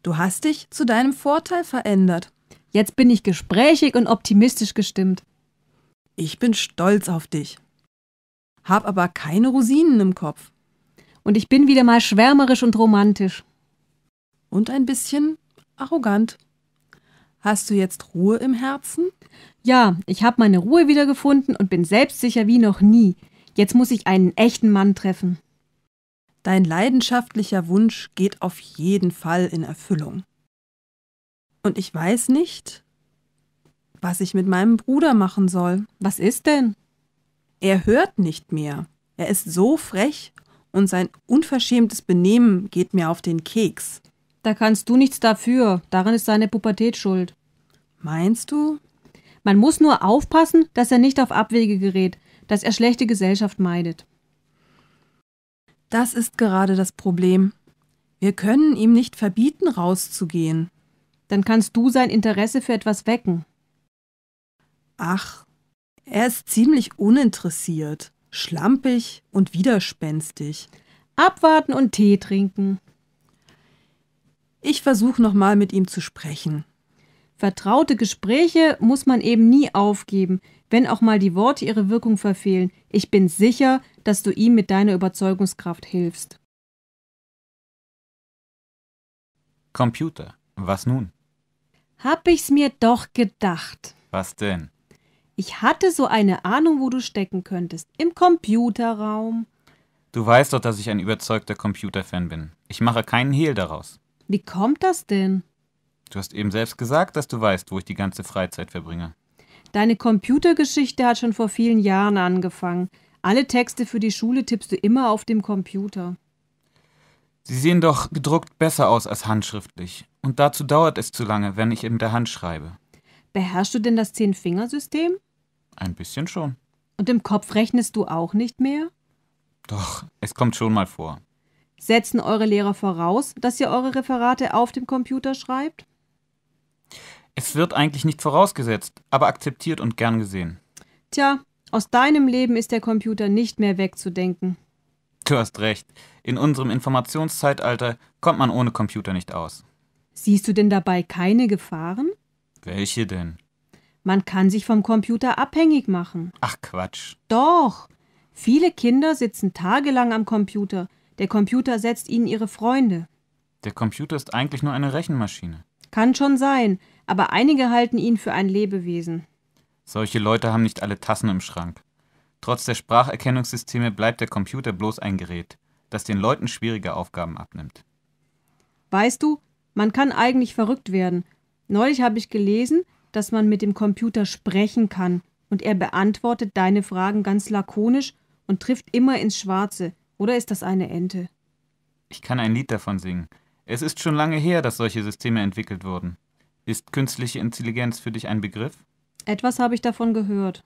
Du hast dich zu deinem Vorteil verändert. Jetzt bin ich gesprächig und optimistisch gestimmt. Ich bin stolz auf dich. Hab aber keine Rosinen im Kopf. Und ich bin wieder mal schwärmerisch und romantisch. Und ein bisschen arrogant. Hast du jetzt Ruhe im Herzen? Ja, ich habe meine Ruhe wiedergefunden und bin selbstsicher wie noch nie. Jetzt muss ich einen echten Mann treffen. Dein leidenschaftlicher Wunsch geht auf jeden Fall in Erfüllung. Und ich weiß nicht, was ich mit meinem Bruder machen soll. Was ist denn? Er hört nicht mehr. Er ist so frech und sein unverschämtes Benehmen geht mir auf den Keks. Da kannst du nichts dafür. Daran ist seine Pubertät schuld. Meinst du? Man muss nur aufpassen, dass er nicht auf Abwege gerät dass er schlechte Gesellschaft meidet. Das ist gerade das Problem. Wir können ihm nicht verbieten, rauszugehen. Dann kannst du sein Interesse für etwas wecken. Ach, er ist ziemlich uninteressiert, schlampig und widerspenstig. Abwarten und Tee trinken. Ich versuche nochmal mit ihm zu sprechen. Vertraute Gespräche muss man eben nie aufgeben wenn auch mal die Worte ihre Wirkung verfehlen, ich bin sicher, dass du ihm mit deiner Überzeugungskraft hilfst. Computer, was nun? Hab ich's mir doch gedacht. Was denn? Ich hatte so eine Ahnung, wo du stecken könntest. Im Computerraum. Du weißt doch, dass ich ein überzeugter Computerfan bin. Ich mache keinen Hehl daraus. Wie kommt das denn? Du hast eben selbst gesagt, dass du weißt, wo ich die ganze Freizeit verbringe. Deine Computergeschichte hat schon vor vielen Jahren angefangen. Alle Texte für die Schule tippst du immer auf dem Computer. Sie sehen doch gedruckt besser aus als handschriftlich. Und dazu dauert es zu lange, wenn ich in der Hand schreibe. Beherrschst du denn das Zehn-Fingersystem? Ein bisschen schon. Und im Kopf rechnest du auch nicht mehr? Doch, es kommt schon mal vor. Setzen eure Lehrer voraus, dass ihr eure Referate auf dem Computer schreibt? Es wird eigentlich nicht vorausgesetzt, aber akzeptiert und gern gesehen. Tja, aus deinem Leben ist der Computer nicht mehr wegzudenken. Du hast recht. In unserem Informationszeitalter kommt man ohne Computer nicht aus. Siehst du denn dabei keine Gefahren? Welche denn? Man kann sich vom Computer abhängig machen. Ach Quatsch. Doch. Viele Kinder sitzen tagelang am Computer. Der Computer setzt ihnen ihre Freunde. Der Computer ist eigentlich nur eine Rechenmaschine. Kann schon sein, aber einige halten ihn für ein Lebewesen. Solche Leute haben nicht alle Tassen im Schrank. Trotz der Spracherkennungssysteme bleibt der Computer bloß ein Gerät, das den Leuten schwierige Aufgaben abnimmt. Weißt du, man kann eigentlich verrückt werden. Neulich habe ich gelesen, dass man mit dem Computer sprechen kann und er beantwortet deine Fragen ganz lakonisch und trifft immer ins Schwarze. Oder ist das eine Ente? Ich kann ein Lied davon singen. Es ist schon lange her, dass solche Systeme entwickelt wurden. Ist künstliche Intelligenz für dich ein Begriff? Etwas habe ich davon gehört.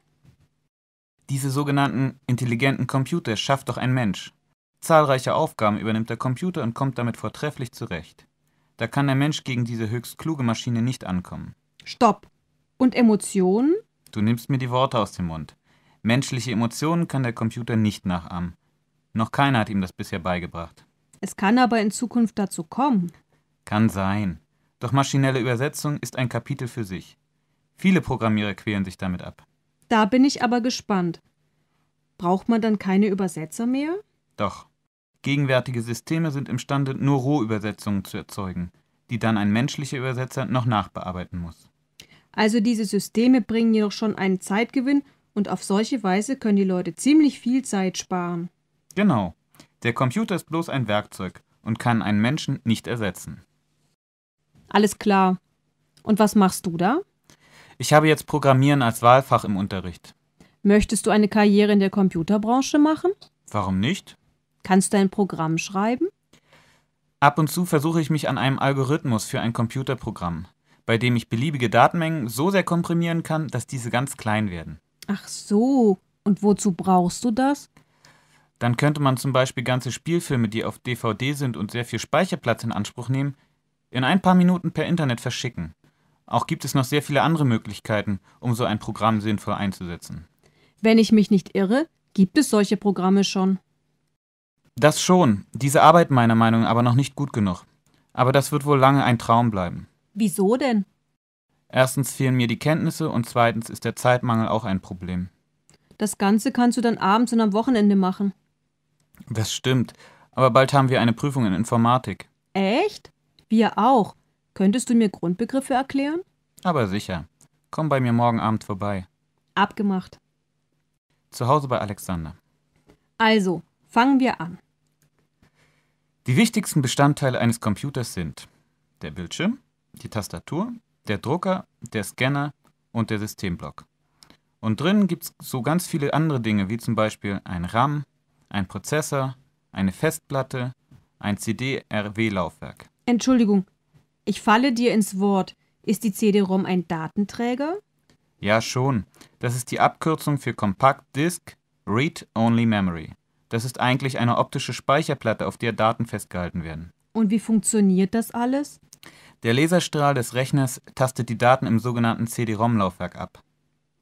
Diese sogenannten intelligenten Computer schafft doch ein Mensch. Zahlreiche Aufgaben übernimmt der Computer und kommt damit vortrefflich zurecht. Da kann der Mensch gegen diese höchst kluge Maschine nicht ankommen. Stopp. Und Emotionen? Du nimmst mir die Worte aus dem Mund. Menschliche Emotionen kann der Computer nicht nachahmen. Noch keiner hat ihm das bisher beigebracht. Es kann aber in Zukunft dazu kommen. Kann sein. Doch maschinelle Übersetzung ist ein Kapitel für sich. Viele Programmierer quälen sich damit ab. Da bin ich aber gespannt. Braucht man dann keine Übersetzer mehr? Doch. Gegenwärtige Systeme sind imstande, nur Rohübersetzungen zu erzeugen, die dann ein menschlicher Übersetzer noch nachbearbeiten muss. Also diese Systeme bringen jedoch schon einen Zeitgewinn und auf solche Weise können die Leute ziemlich viel Zeit sparen. Genau. Der Computer ist bloß ein Werkzeug und kann einen Menschen nicht ersetzen. Alles klar. Und was machst du da? Ich habe jetzt Programmieren als Wahlfach im Unterricht. Möchtest du eine Karriere in der Computerbranche machen? Warum nicht? Kannst du ein Programm schreiben? Ab und zu versuche ich mich an einem Algorithmus für ein Computerprogramm, bei dem ich beliebige Datenmengen so sehr komprimieren kann, dass diese ganz klein werden. Ach so, und wozu brauchst du das? Dann könnte man zum Beispiel ganze Spielfilme, die auf DVD sind und sehr viel Speicherplatz in Anspruch nehmen, in ein paar Minuten per Internet verschicken. Auch gibt es noch sehr viele andere Möglichkeiten, um so ein Programm sinnvoll einzusetzen. Wenn ich mich nicht irre, gibt es solche Programme schon. Das schon, diese Arbeit meiner Meinung nach aber noch nicht gut genug. Aber das wird wohl lange ein Traum bleiben. Wieso denn? Erstens fehlen mir die Kenntnisse und zweitens ist der Zeitmangel auch ein Problem. Das Ganze kannst du dann abends und am Wochenende machen. Das stimmt, aber bald haben wir eine Prüfung in Informatik. Echt? Wir auch. Könntest du mir Grundbegriffe erklären? Aber sicher. Komm bei mir morgen Abend vorbei. Abgemacht. Zu Hause bei Alexander. Also, fangen wir an. Die wichtigsten Bestandteile eines Computers sind der Bildschirm, die Tastatur, der Drucker, der Scanner und der Systemblock. Und drinnen gibt es so ganz viele andere Dinge, wie zum Beispiel ein RAM, ein Prozessor, eine Festplatte, ein CD-RW-Laufwerk. Entschuldigung, ich falle dir ins Wort. Ist die CD-ROM ein Datenträger? Ja, schon. Das ist die Abkürzung für Compact Disk Read Only Memory. Das ist eigentlich eine optische Speicherplatte, auf der Daten festgehalten werden. Und wie funktioniert das alles? Der Laserstrahl des Rechners tastet die Daten im sogenannten CD-ROM-Laufwerk ab.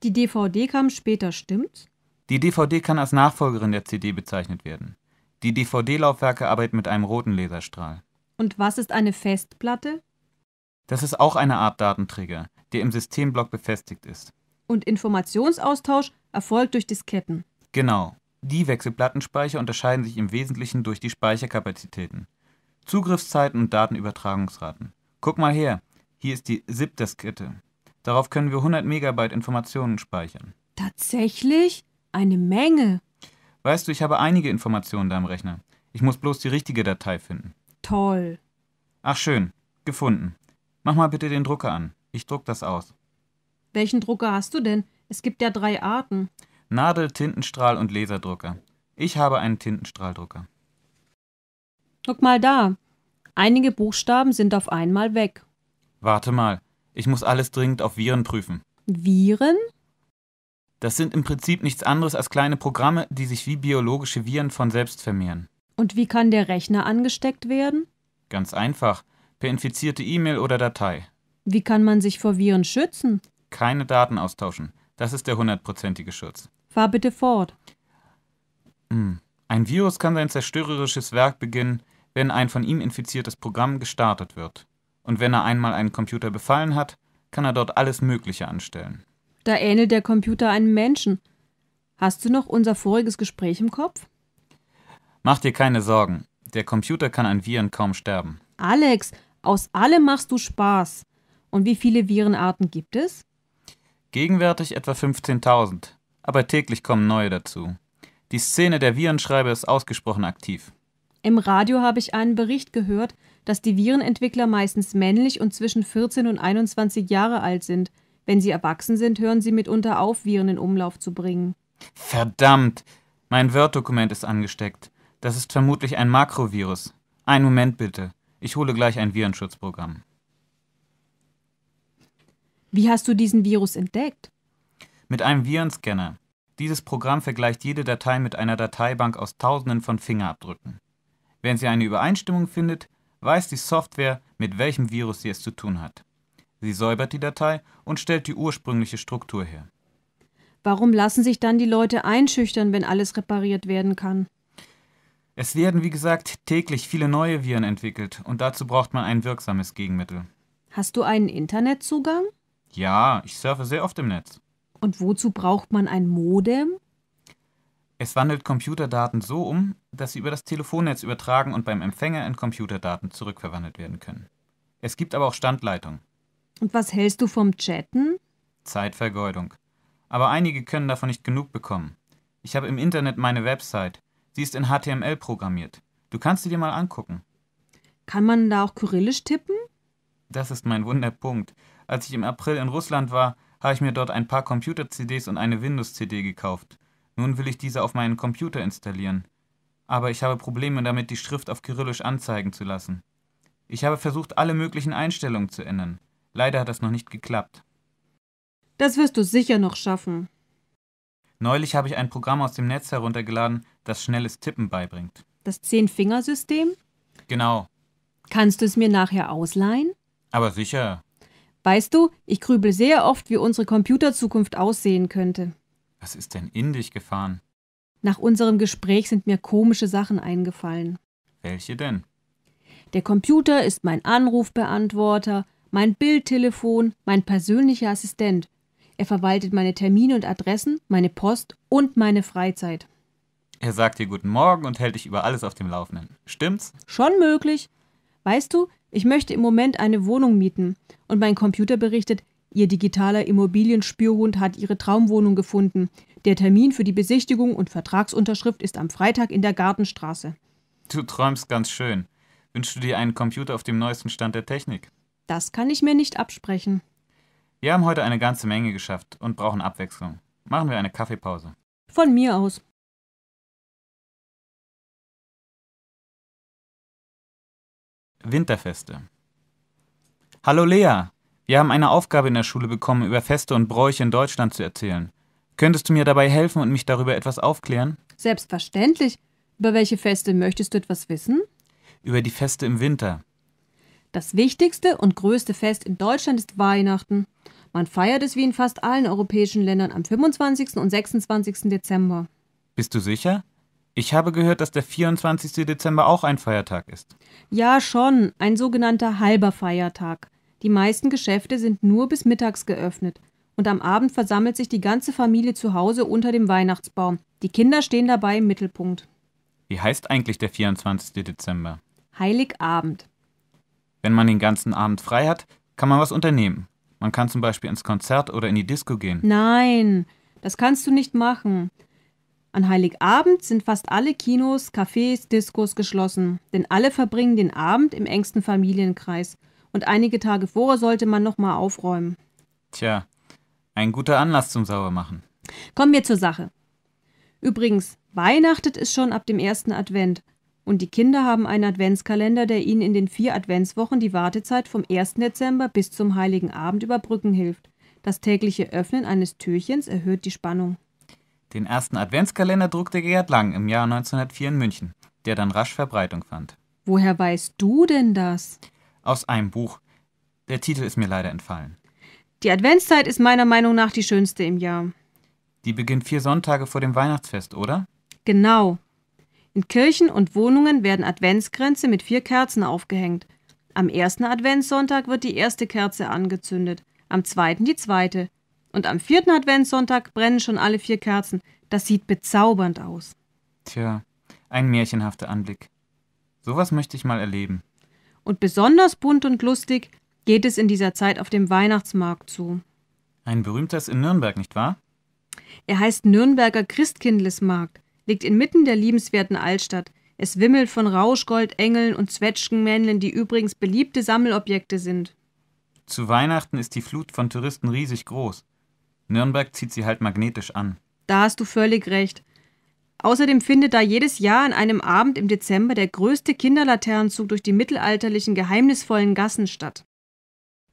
Die DVD kam später, stimmt's? Die DVD kann als Nachfolgerin der CD bezeichnet werden. Die DVD-Laufwerke arbeiten mit einem roten Laserstrahl. Und was ist eine Festplatte? Das ist auch eine Art Datenträger, der im Systemblock befestigt ist. Und Informationsaustausch erfolgt durch Disketten. Genau. Die Wechselplattenspeicher unterscheiden sich im Wesentlichen durch die Speicherkapazitäten, Zugriffszeiten und Datenübertragungsraten. Guck mal her, hier ist die sip diskette Darauf können wir 100 Megabyte Informationen speichern. Tatsächlich? Eine Menge. Weißt du, ich habe einige Informationen da im Rechner. Ich muss bloß die richtige Datei finden. Toll. Ach schön, gefunden. Mach mal bitte den Drucker an. Ich druck das aus. Welchen Drucker hast du denn? Es gibt ja drei Arten. Nadel, Tintenstrahl und Laserdrucker. Ich habe einen Tintenstrahldrucker. Guck mal da. Einige Buchstaben sind auf einmal weg. Warte mal. Ich muss alles dringend auf Viren prüfen. Viren? Das sind im Prinzip nichts anderes als kleine Programme, die sich wie biologische Viren von selbst vermehren. Und wie kann der Rechner angesteckt werden? Ganz einfach, per infizierte E-Mail oder Datei. Wie kann man sich vor Viren schützen? Keine Daten austauschen. Das ist der hundertprozentige Schutz. Fahr bitte fort. Hm. Ein Virus kann sein zerstörerisches Werk beginnen, wenn ein von ihm infiziertes Programm gestartet wird. Und wenn er einmal einen Computer befallen hat, kann er dort alles Mögliche anstellen. Da ähnelt der Computer einem Menschen. Hast du noch unser voriges Gespräch im Kopf? Mach dir keine Sorgen. Der Computer kann an Viren kaum sterben. Alex, aus allem machst du Spaß. Und wie viele Virenarten gibt es? Gegenwärtig etwa 15.000. Aber täglich kommen neue dazu. Die Szene der Virenschreiber ist ausgesprochen aktiv. Im Radio habe ich einen Bericht gehört, dass die Virenentwickler meistens männlich und zwischen 14 und 21 Jahre alt sind. Wenn sie erwachsen sind, hören sie mitunter auf, Viren in Umlauf zu bringen. Verdammt! Mein Word-Dokument ist angesteckt. Das ist vermutlich ein Makrovirus. Einen Moment bitte. Ich hole gleich ein Virenschutzprogramm. Wie hast du diesen Virus entdeckt? Mit einem Virenscanner. Dieses Programm vergleicht jede Datei mit einer Dateibank aus Tausenden von Fingerabdrücken. Wenn sie eine Übereinstimmung findet, weiß die Software, mit welchem Virus sie es zu tun hat. Sie säubert die Datei und stellt die ursprüngliche Struktur her. Warum lassen sich dann die Leute einschüchtern, wenn alles repariert werden kann? Es werden, wie gesagt, täglich viele neue Viren entwickelt und dazu braucht man ein wirksames Gegenmittel. Hast du einen Internetzugang? Ja, ich surfe sehr oft im Netz. Und wozu braucht man ein Modem? Es wandelt Computerdaten so um, dass sie über das Telefonnetz übertragen und beim Empfänger in Computerdaten zurückverwandelt werden können. Es gibt aber auch Standleitungen. Und was hältst du vom Chatten? Zeitvergeudung. Aber einige können davon nicht genug bekommen. Ich habe im Internet meine Website Sie ist in HTML programmiert. Du kannst sie dir mal angucken. Kann man da auch Kyrillisch tippen? Das ist mein Wunderpunkt. Als ich im April in Russland war, habe ich mir dort ein paar Computer-CDs und eine Windows-CD gekauft. Nun will ich diese auf meinen Computer installieren. Aber ich habe Probleme damit, die Schrift auf Kyrillisch anzeigen zu lassen. Ich habe versucht, alle möglichen Einstellungen zu ändern. Leider hat das noch nicht geklappt. Das wirst du sicher noch schaffen. Neulich habe ich ein Programm aus dem Netz heruntergeladen, das schnelles Tippen beibringt. Das zehn finger system Genau. Kannst du es mir nachher ausleihen? Aber sicher. Weißt du, ich grübel sehr oft, wie unsere Computerzukunft aussehen könnte. Was ist denn in dich gefahren? Nach unserem Gespräch sind mir komische Sachen eingefallen. Welche denn? Der Computer ist mein Anrufbeantworter, mein Bildtelefon, mein persönlicher Assistent. Er verwaltet meine Termine und Adressen, meine Post und meine Freizeit. Er sagt dir guten Morgen und hält dich über alles auf dem Laufenden. Stimmt's? Schon möglich. Weißt du, ich möchte im Moment eine Wohnung mieten. Und mein Computer berichtet, Ihr digitaler Immobilienspürhund hat Ihre Traumwohnung gefunden. Der Termin für die Besichtigung und Vertragsunterschrift ist am Freitag in der Gartenstraße. Du träumst ganz schön. Wünschst du dir einen Computer auf dem neuesten Stand der Technik? Das kann ich mir nicht absprechen. Wir haben heute eine ganze Menge geschafft und brauchen Abwechslung. Machen wir eine Kaffeepause. Von mir aus. Winterfeste. Hallo Lea, wir haben eine Aufgabe in der Schule bekommen, über Feste und Bräuche in Deutschland zu erzählen. Könntest du mir dabei helfen und mich darüber etwas aufklären? Selbstverständlich. Über welche Feste möchtest du etwas wissen? Über die Feste im Winter. Das wichtigste und größte Fest in Deutschland ist Weihnachten. Man feiert es wie in fast allen europäischen Ländern am 25. und 26. Dezember. Bist du sicher? Ich habe gehört, dass der 24. Dezember auch ein Feiertag ist. Ja, schon, ein sogenannter halber Feiertag. Die meisten Geschäfte sind nur bis mittags geöffnet. Und am Abend versammelt sich die ganze Familie zu Hause unter dem Weihnachtsbaum. Die Kinder stehen dabei im Mittelpunkt. Wie heißt eigentlich der 24. Dezember? Heiligabend. Wenn man den ganzen Abend frei hat, kann man was unternehmen. Man kann zum Beispiel ins Konzert oder in die Disco gehen. Nein, das kannst du nicht machen. An Heiligabend sind fast alle Kinos, Cafés, Discos geschlossen, denn alle verbringen den Abend im engsten Familienkreis und einige Tage vorher sollte man nochmal aufräumen. Tja, ein guter Anlass zum Sauermachen. Kommen wir zur Sache. Übrigens, Weihnachtet ist schon ab dem ersten Advent. Und die Kinder haben einen Adventskalender, der ihnen in den vier Adventswochen die Wartezeit vom 1. Dezember bis zum Heiligen Abend überbrücken hilft. Das tägliche Öffnen eines Türchens erhöht die Spannung. Den ersten Adventskalender druckte Gerhard Lang im Jahr 1904 in München, der dann rasch Verbreitung fand. Woher weißt du denn das? Aus einem Buch. Der Titel ist mir leider entfallen. Die Adventszeit ist meiner Meinung nach die schönste im Jahr. Die beginnt vier Sonntage vor dem Weihnachtsfest, oder? Genau. In Kirchen und Wohnungen werden Adventskränze mit vier Kerzen aufgehängt. Am ersten Adventssonntag wird die erste Kerze angezündet, am zweiten die zweite. Und am vierten Adventssonntag brennen schon alle vier Kerzen. Das sieht bezaubernd aus. Tja, ein märchenhafter Anblick. Sowas möchte ich mal erleben. Und besonders bunt und lustig geht es in dieser Zeit auf dem Weihnachtsmarkt zu. Ein berühmtes in Nürnberg, nicht wahr? Er heißt Nürnberger Christkindlesmarkt liegt inmitten der liebenswerten Altstadt. Es wimmelt von Rauschgoldengeln und Zwetschgenmännchen, die übrigens beliebte Sammelobjekte sind. Zu Weihnachten ist die Flut von Touristen riesig groß. Nürnberg zieht sie halt magnetisch an. Da hast du völlig recht. Außerdem findet da jedes Jahr an einem Abend im Dezember der größte Kinderlaternenzug durch die mittelalterlichen geheimnisvollen Gassen statt.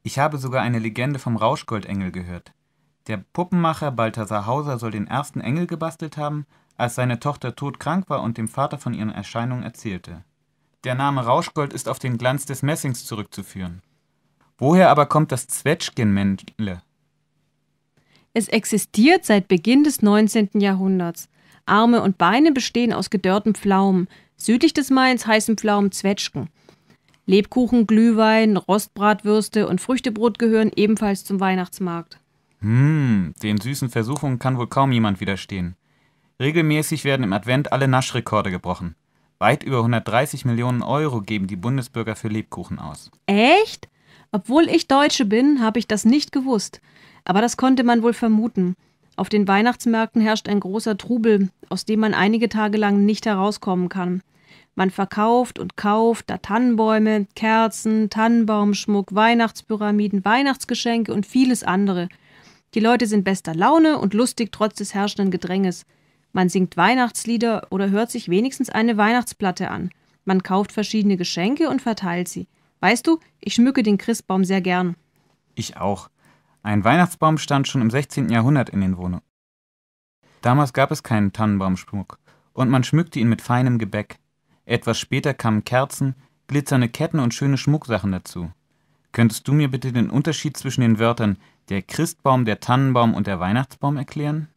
Ich habe sogar eine Legende vom Rauschgoldengel gehört. Der Puppenmacher Balthasar Hauser soll den ersten Engel gebastelt haben, als seine Tochter todkrank war und dem Vater von ihren Erscheinungen erzählte. Der Name Rauschgold ist auf den Glanz des Messings zurückzuführen. Woher aber kommt das Zwetschgenmännle? Es existiert seit Beginn des 19. Jahrhunderts. Arme und Beine bestehen aus gedörrten Pflaumen. Südlich des Mains heißen Pflaumen Zwetschgen. Lebkuchen, Glühwein, Rostbratwürste und Früchtebrot gehören ebenfalls zum Weihnachtsmarkt. Hm, den süßen Versuchungen kann wohl kaum jemand widerstehen. Regelmäßig werden im Advent alle Naschrekorde gebrochen. Weit über 130 Millionen Euro geben die Bundesbürger für Lebkuchen aus. Echt? Obwohl ich Deutsche bin, habe ich das nicht gewusst. Aber das konnte man wohl vermuten. Auf den Weihnachtsmärkten herrscht ein großer Trubel, aus dem man einige Tage lang nicht herauskommen kann. Man verkauft und kauft da Tannenbäume, Kerzen, Tannenbaumschmuck, Weihnachtspyramiden, Weihnachtsgeschenke und vieles andere. Die Leute sind bester Laune und lustig trotz des herrschenden Gedränges. Man singt Weihnachtslieder oder hört sich wenigstens eine Weihnachtsplatte an. Man kauft verschiedene Geschenke und verteilt sie. Weißt du, ich schmücke den Christbaum sehr gern. Ich auch. Ein Weihnachtsbaum stand schon im 16. Jahrhundert in den Wohnungen. Damals gab es keinen Tannenbaumschmuck und man schmückte ihn mit feinem Gebäck. Etwas später kamen Kerzen, glitzernde Ketten und schöne Schmucksachen dazu. Könntest du mir bitte den Unterschied zwischen den Wörtern der Christbaum, der Tannenbaum und der Weihnachtsbaum erklären?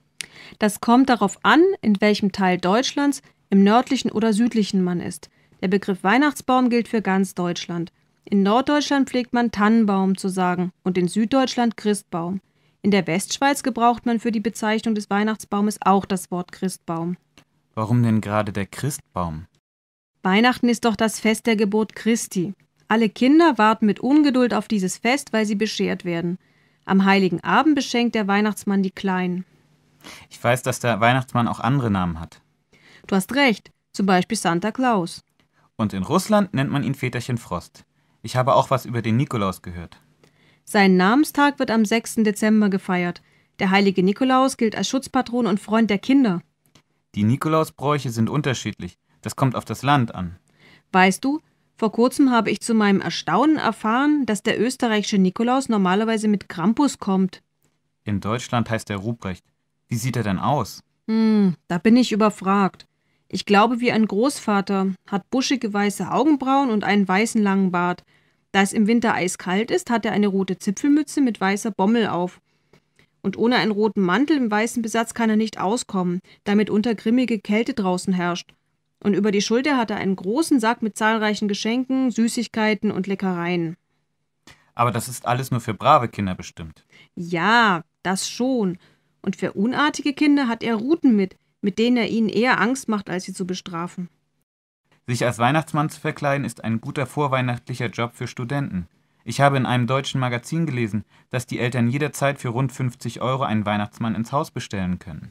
Das kommt darauf an, in welchem Teil Deutschlands, im nördlichen oder südlichen man ist. Der Begriff Weihnachtsbaum gilt für ganz Deutschland. In Norddeutschland pflegt man Tannenbaum zu sagen und in Süddeutschland Christbaum. In der Westschweiz gebraucht man für die Bezeichnung des Weihnachtsbaumes auch das Wort Christbaum. Warum denn gerade der Christbaum? Weihnachten ist doch das Fest der Geburt Christi. Alle Kinder warten mit Ungeduld auf dieses Fest, weil sie beschert werden. Am heiligen Abend beschenkt der Weihnachtsmann die Kleinen. Ich weiß, dass der Weihnachtsmann auch andere Namen hat. Du hast recht, zum Beispiel Santa Claus. Und in Russland nennt man ihn Väterchen Frost. Ich habe auch was über den Nikolaus gehört. Sein Namenstag wird am 6. Dezember gefeiert. Der heilige Nikolaus gilt als Schutzpatron und Freund der Kinder. Die Nikolausbräuche sind unterschiedlich. Das kommt auf das Land an. Weißt du, vor kurzem habe ich zu meinem Erstaunen erfahren, dass der österreichische Nikolaus normalerweise mit Krampus kommt. In Deutschland heißt er Ruprecht. Wie sieht er denn aus? Hm, da bin ich überfragt. Ich glaube wie ein Großvater, hat buschige weiße Augenbrauen und einen weißen langen Bart. Da es im Winter eiskalt ist, hat er eine rote Zipfelmütze mit weißer Bommel auf. Und ohne einen roten Mantel im weißen Besatz kann er nicht auskommen, damit mitunter grimmige Kälte draußen herrscht. Und über die Schulter hat er einen großen Sack mit zahlreichen Geschenken, Süßigkeiten und Leckereien. Aber das ist alles nur für brave Kinder bestimmt. Ja, das schon. Und für unartige Kinder hat er Routen mit, mit denen er ihnen eher Angst macht, als sie zu bestrafen. Sich als Weihnachtsmann zu verkleiden ist ein guter vorweihnachtlicher Job für Studenten. Ich habe in einem deutschen Magazin gelesen, dass die Eltern jederzeit für rund 50 Euro einen Weihnachtsmann ins Haus bestellen können.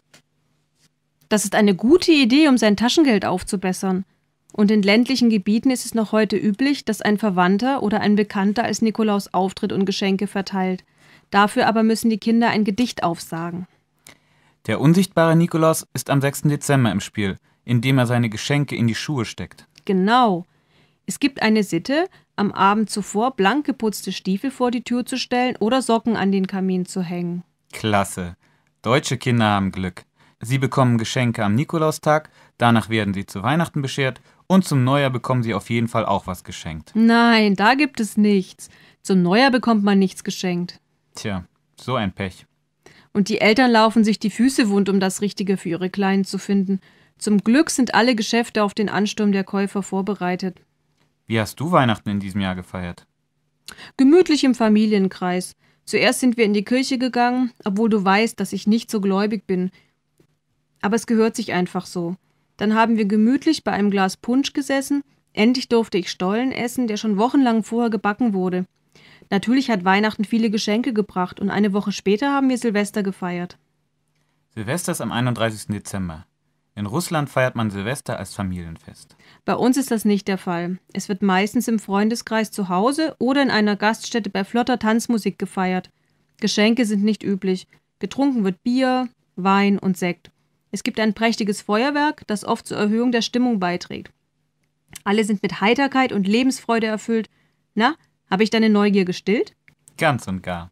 Das ist eine gute Idee, um sein Taschengeld aufzubessern. Und in ländlichen Gebieten ist es noch heute üblich, dass ein Verwandter oder ein Bekannter als Nikolaus auftritt und Geschenke verteilt. Dafür aber müssen die Kinder ein Gedicht aufsagen. Der unsichtbare Nikolaus ist am 6. Dezember im Spiel, indem er seine Geschenke in die Schuhe steckt. Genau. Es gibt eine Sitte, am Abend zuvor blank geputzte Stiefel vor die Tür zu stellen oder Socken an den Kamin zu hängen. Klasse. Deutsche Kinder haben Glück. Sie bekommen Geschenke am Nikolaustag, danach werden sie zu Weihnachten beschert und zum Neujahr bekommen sie auf jeden Fall auch was geschenkt. Nein, da gibt es nichts. Zum Neujahr bekommt man nichts geschenkt. Tja, so ein Pech und die Eltern laufen sich die Füße wund, um das Richtige für ihre Kleinen zu finden. Zum Glück sind alle Geschäfte auf den Ansturm der Käufer vorbereitet. Wie hast du Weihnachten in diesem Jahr gefeiert? Gemütlich im Familienkreis. Zuerst sind wir in die Kirche gegangen, obwohl du weißt, dass ich nicht so gläubig bin. Aber es gehört sich einfach so. Dann haben wir gemütlich bei einem Glas Punsch gesessen. Endlich durfte ich Stollen essen, der schon wochenlang vorher gebacken wurde. Natürlich hat Weihnachten viele Geschenke gebracht und eine Woche später haben wir Silvester gefeiert. Silvester ist am 31. Dezember. In Russland feiert man Silvester als Familienfest. Bei uns ist das nicht der Fall. Es wird meistens im Freundeskreis zu Hause oder in einer Gaststätte bei flotter Tanzmusik gefeiert. Geschenke sind nicht üblich. Getrunken wird Bier, Wein und Sekt. Es gibt ein prächtiges Feuerwerk, das oft zur Erhöhung der Stimmung beiträgt. Alle sind mit Heiterkeit und Lebensfreude erfüllt. Na, habe ich deine Neugier gestillt? Ganz und gar.